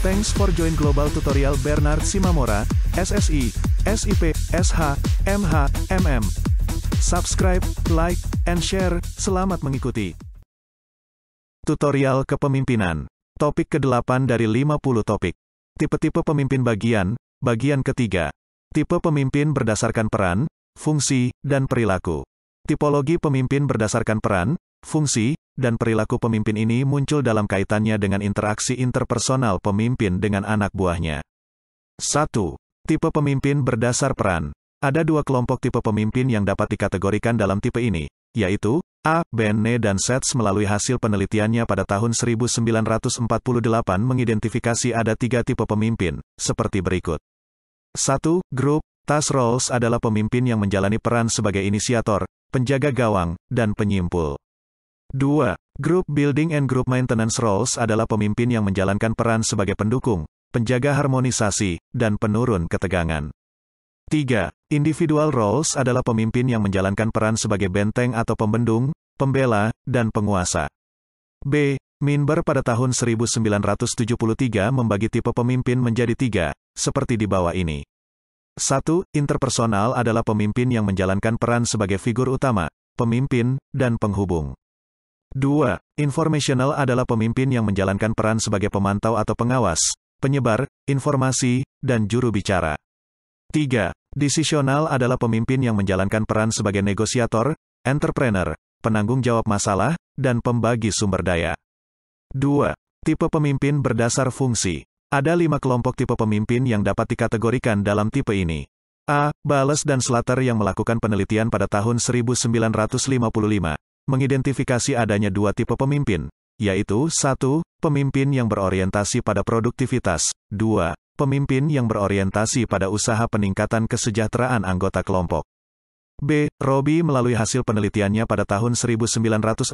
Thanks for join Global Tutorial Bernard Simamora, SSI, SIP, SH, MH, MM. Subscribe, like, and share. Selamat mengikuti. Tutorial Kepemimpinan Topik ke-8 dari 50 topik. Tipe-tipe pemimpin bagian, bagian ketiga. Tipe pemimpin berdasarkan peran, fungsi, dan perilaku. Tipologi pemimpin berdasarkan peran, Fungsi dan perilaku pemimpin ini muncul dalam kaitannya dengan interaksi interpersonal pemimpin dengan anak buahnya. 1. Tipe pemimpin berdasar peran. Ada dua kelompok tipe pemimpin yang dapat dikategorikan dalam tipe ini, yaitu A. Benne dan Sets melalui hasil penelitiannya pada tahun 1948 mengidentifikasi ada tiga tipe pemimpin, seperti berikut. 1. Grup, Tas Rolls adalah pemimpin yang menjalani peran sebagai inisiator, penjaga gawang, dan penyimpul. 2. Group Building and Group Maintenance Roles adalah pemimpin yang menjalankan peran sebagai pendukung, penjaga harmonisasi, dan penurun ketegangan. 3. Individual Roles adalah pemimpin yang menjalankan peran sebagai benteng atau pembendung, pembela, dan penguasa. B. Minber pada tahun 1973 membagi tipe pemimpin menjadi tiga, seperti di bawah ini. 1. Interpersonal adalah pemimpin yang menjalankan peran sebagai figur utama, pemimpin, dan penghubung. 2. Informational adalah pemimpin yang menjalankan peran sebagai pemantau atau pengawas, penyebar, informasi, dan juru bicara. 3. Decisional adalah pemimpin yang menjalankan peran sebagai negosiator, entrepreneur, penanggung jawab masalah, dan pembagi sumber daya. 2. Tipe pemimpin berdasar fungsi. Ada lima kelompok tipe pemimpin yang dapat dikategorikan dalam tipe ini. A. Bales dan Slater yang melakukan penelitian pada tahun 1955 mengidentifikasi adanya dua tipe pemimpin, yaitu satu, pemimpin yang berorientasi pada produktivitas, dua, pemimpin yang berorientasi pada usaha peningkatan kesejahteraan anggota kelompok. B. Robi melalui hasil penelitiannya pada tahun 1961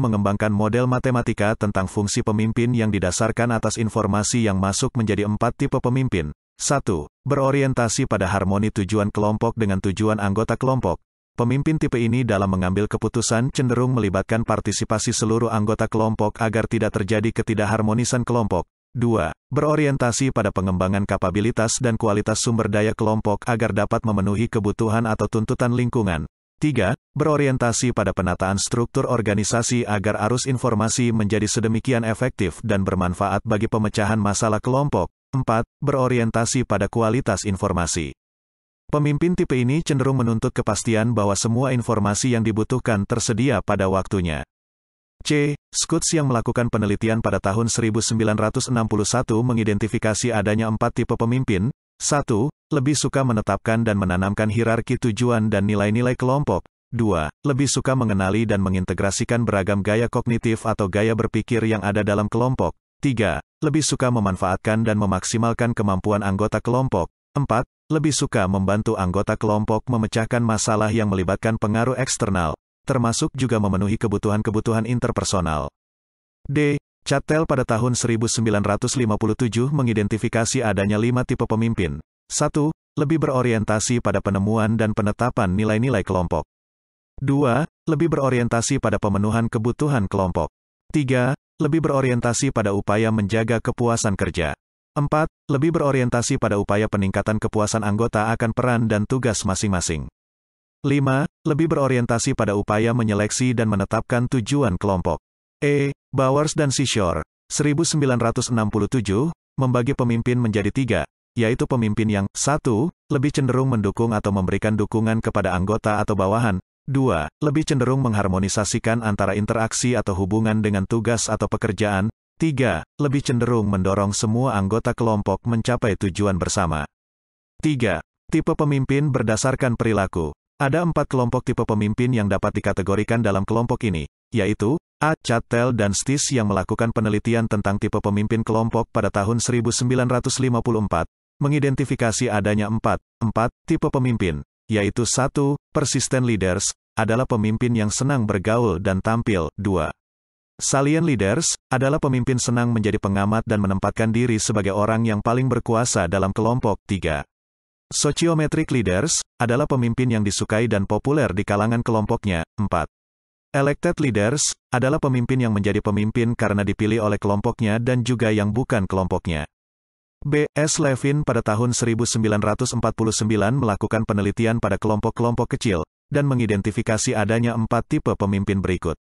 mengembangkan model matematika tentang fungsi pemimpin yang didasarkan atas informasi yang masuk menjadi empat tipe pemimpin. 1. Berorientasi pada harmoni tujuan kelompok dengan tujuan anggota kelompok. Pemimpin tipe ini dalam mengambil keputusan cenderung melibatkan partisipasi seluruh anggota kelompok agar tidak terjadi ketidakharmonisan kelompok. 2. Berorientasi pada pengembangan kapabilitas dan kualitas sumber daya kelompok agar dapat memenuhi kebutuhan atau tuntutan lingkungan. 3. Berorientasi pada penataan struktur organisasi agar arus informasi menjadi sedemikian efektif dan bermanfaat bagi pemecahan masalah kelompok. 4. Berorientasi pada kualitas informasi. Pemimpin tipe ini cenderung menuntut kepastian bahwa semua informasi yang dibutuhkan tersedia pada waktunya. C. Scutz yang melakukan penelitian pada tahun 1961 mengidentifikasi adanya empat tipe pemimpin. 1. Lebih suka menetapkan dan menanamkan hierarki tujuan dan nilai-nilai kelompok. 2. Lebih suka mengenali dan mengintegrasikan beragam gaya kognitif atau gaya berpikir yang ada dalam kelompok. 3. Lebih suka memanfaatkan dan memaksimalkan kemampuan anggota kelompok. 4 lebih suka membantu anggota kelompok memecahkan masalah yang melibatkan pengaruh eksternal, termasuk juga memenuhi kebutuhan-kebutuhan interpersonal. D. Chattel pada tahun 1957 mengidentifikasi adanya lima tipe pemimpin. 1. Lebih berorientasi pada penemuan dan penetapan nilai-nilai kelompok. 2. Lebih berorientasi pada pemenuhan kebutuhan kelompok. 3. Lebih berorientasi pada upaya menjaga kepuasan kerja. 4. Lebih berorientasi pada upaya peningkatan kepuasan anggota akan peran dan tugas masing-masing. 5. Lebih berorientasi pada upaya menyeleksi dan menetapkan tujuan kelompok. E. Bowers dan Seashore, 1967, membagi pemimpin menjadi tiga, yaitu pemimpin yang, satu, Lebih cenderung mendukung atau memberikan dukungan kepada anggota atau bawahan, dua, Lebih cenderung mengharmonisasikan antara interaksi atau hubungan dengan tugas atau pekerjaan, 3. Lebih cenderung mendorong semua anggota kelompok mencapai tujuan bersama. 3. Tipe pemimpin berdasarkan perilaku. Ada empat kelompok tipe pemimpin yang dapat dikategorikan dalam kelompok ini, yaitu A. Chattel dan Stis yang melakukan penelitian tentang tipe pemimpin kelompok pada tahun 1954, mengidentifikasi adanya empat, empat tipe pemimpin, yaitu satu Persistent leaders, adalah pemimpin yang senang bergaul dan tampil, 2. Salient leaders adalah pemimpin senang menjadi pengamat dan menempatkan diri sebagai orang yang paling berkuasa dalam kelompok. 3. Sociometric leaders adalah pemimpin yang disukai dan populer di kalangan kelompoknya. 4. Elected leaders adalah pemimpin yang menjadi pemimpin karena dipilih oleh kelompoknya dan juga yang bukan kelompoknya. B. S. Levin pada tahun 1949 melakukan penelitian pada kelompok-kelompok kecil dan mengidentifikasi adanya empat tipe pemimpin berikut.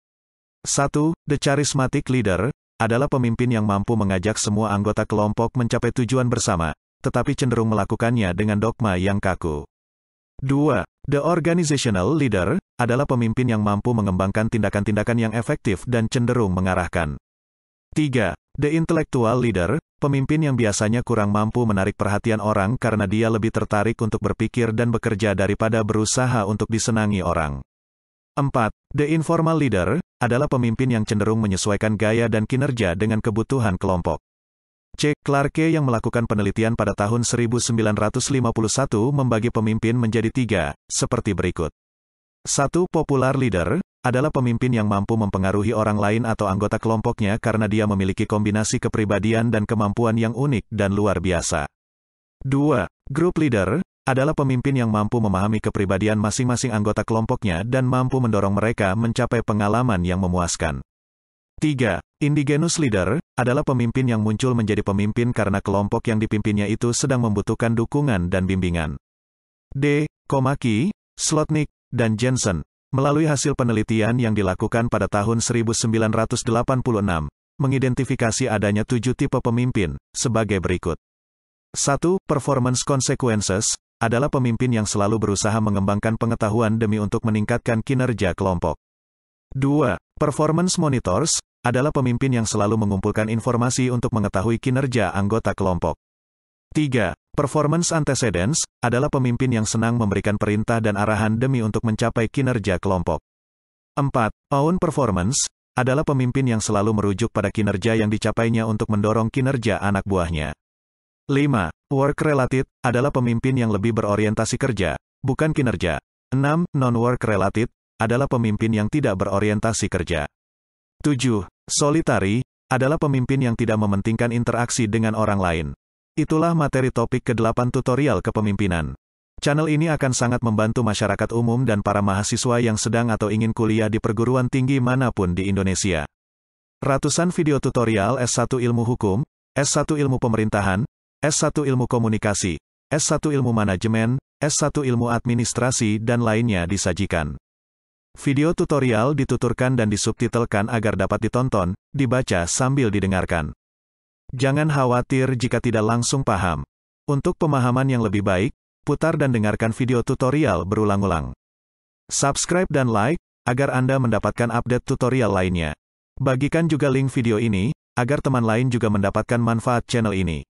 1. The Charismatic Leader adalah pemimpin yang mampu mengajak semua anggota kelompok mencapai tujuan bersama, tetapi cenderung melakukannya dengan dogma yang kaku. 2. The Organizational Leader adalah pemimpin yang mampu mengembangkan tindakan-tindakan yang efektif dan cenderung mengarahkan. 3. The Intellectual Leader pemimpin yang biasanya kurang mampu menarik perhatian orang karena dia lebih tertarik untuk berpikir dan bekerja daripada berusaha untuk disenangi orang. 4. The informal leader adalah pemimpin yang cenderung menyesuaikan gaya dan kinerja dengan kebutuhan kelompok. C. Clarke yang melakukan penelitian pada tahun 1951 membagi pemimpin menjadi tiga, seperti berikut. 1. Popular leader adalah pemimpin yang mampu mempengaruhi orang lain atau anggota kelompoknya karena dia memiliki kombinasi kepribadian dan kemampuan yang unik dan luar biasa. 2. Group leader adalah pemimpin yang mampu memahami kepribadian masing-masing anggota kelompoknya dan mampu mendorong mereka mencapai pengalaman yang memuaskan. 3. Indigenous leader adalah pemimpin yang muncul menjadi pemimpin karena kelompok yang dipimpinnya itu sedang membutuhkan dukungan dan bimbingan. D. Komaki, Slotnik, dan Jensen, melalui hasil penelitian yang dilakukan pada tahun 1986, mengidentifikasi adanya tujuh tipe pemimpin, sebagai berikut. 1. Performance consequences, adalah pemimpin yang selalu berusaha mengembangkan pengetahuan demi untuk meningkatkan kinerja kelompok. 2. Performance monitors adalah pemimpin yang selalu mengumpulkan informasi untuk mengetahui kinerja anggota kelompok. 3. Performance antecedents adalah pemimpin yang senang memberikan perintah dan arahan demi untuk mencapai kinerja kelompok. 4. Own performance adalah pemimpin yang selalu merujuk pada kinerja yang dicapainya untuk mendorong kinerja anak buahnya. 5. Work-related adalah pemimpin yang lebih berorientasi kerja, bukan kinerja. 6. Non-work-related adalah pemimpin yang tidak berorientasi kerja. 7. Solitari adalah pemimpin yang tidak mementingkan interaksi dengan orang lain. Itulah materi topik ke-8 tutorial kepemimpinan. Channel ini akan sangat membantu masyarakat umum dan para mahasiswa yang sedang atau ingin kuliah di perguruan tinggi manapun di Indonesia. Ratusan video tutorial S1 Ilmu Hukum, S1 Ilmu Pemerintahan, S1 Ilmu Komunikasi, S1 Ilmu Manajemen, S1 Ilmu Administrasi dan lainnya disajikan. Video tutorial dituturkan dan disubtitelkan agar dapat ditonton, dibaca sambil didengarkan. Jangan khawatir jika tidak langsung paham. Untuk pemahaman yang lebih baik, putar dan dengarkan video tutorial berulang-ulang. Subscribe dan like, agar Anda mendapatkan update tutorial lainnya. Bagikan juga link video ini, agar teman lain juga mendapatkan manfaat channel ini.